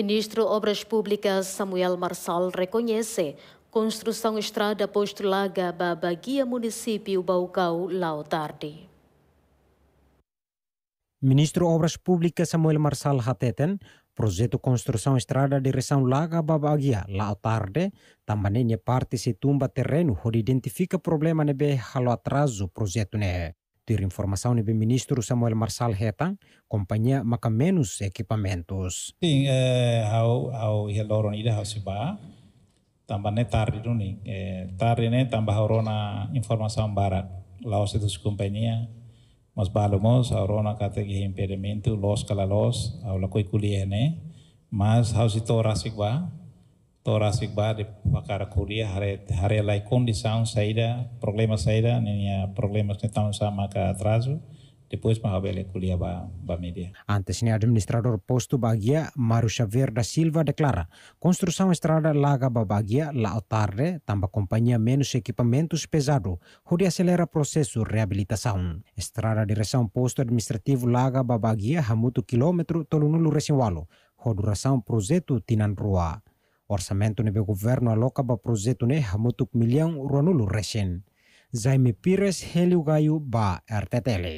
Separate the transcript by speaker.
Speaker 1: Ministro Obras Públicas Samuel Marçal reconhece construção estrada Posto Laga Babaguia Município Baucau Lautarde.
Speaker 2: Ministro Obras Públicas Samuel Marçal Hateten, projeto construção estrada direção Laga Babaguia Lautarde, também é parte se tumba terreno, onde identifica problema nebe halo atraso projeto ne ter informação do né? ministro Samuel Marçal Reta, companhia maca menos equipamentos. Sim,
Speaker 3: é, ao, ao Heloro Nida Hausiba, também né tarde do ni, é? é, tarde né também na informação barat, lá os dos companhia, mas balamos a rona categoria que impedimento los calalos, ao la coi né, mas hausitora sigua, condição saída saída problemas atraso depois para ba ba media.
Speaker 2: Antes, o administrador posto Bagia, Mário Xavier da Silva, declara: construção estrada Laga bagia lá tarde, tamba companhia menos equipamentos pesado, onde acelera processo reabilitação. Estrada direção posto administrativo Laga há Hamuto quilômetro, Tolunulu Recinwalo, roduração projeto Tinan Rua. Orsamento ni governo aloca ba projeto ne hamutuk milhão ruanulu recen. Jaime Pires Helio ba RTTL.